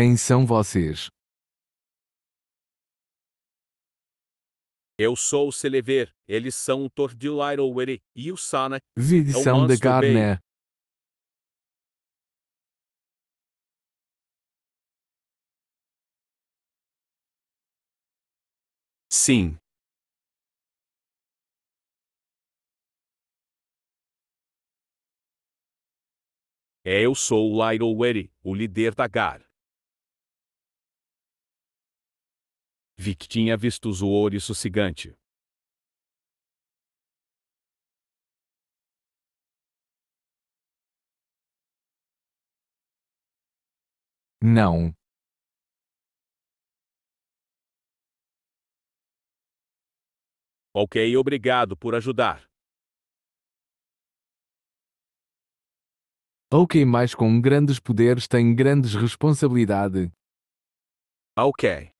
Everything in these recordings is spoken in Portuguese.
Quem são vocês? Eu sou o Celever. eles são o Tordilairoweri e o Sana. É Vidição da carne. Sim. É, eu sou o Lairoweri, o líder da Gar. Vic tinha visto o ouro sossegante. Não. Ok, obrigado por ajudar. Ok, mas com grandes poderes tem grandes responsabilidade. Ok.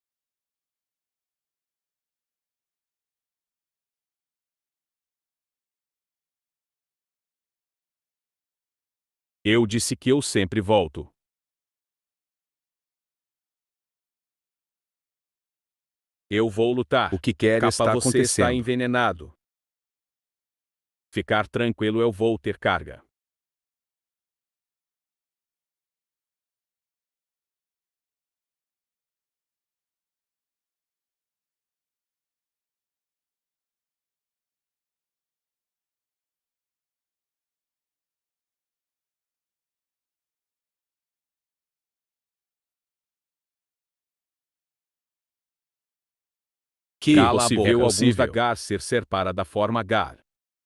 Eu disse que eu sempre volto. Eu vou lutar. O que quer Capa, está você acontecendo. está envenenado. Ficar tranquilo, eu vou ter carga. que Cala possível a boca, ser para da forma Gar.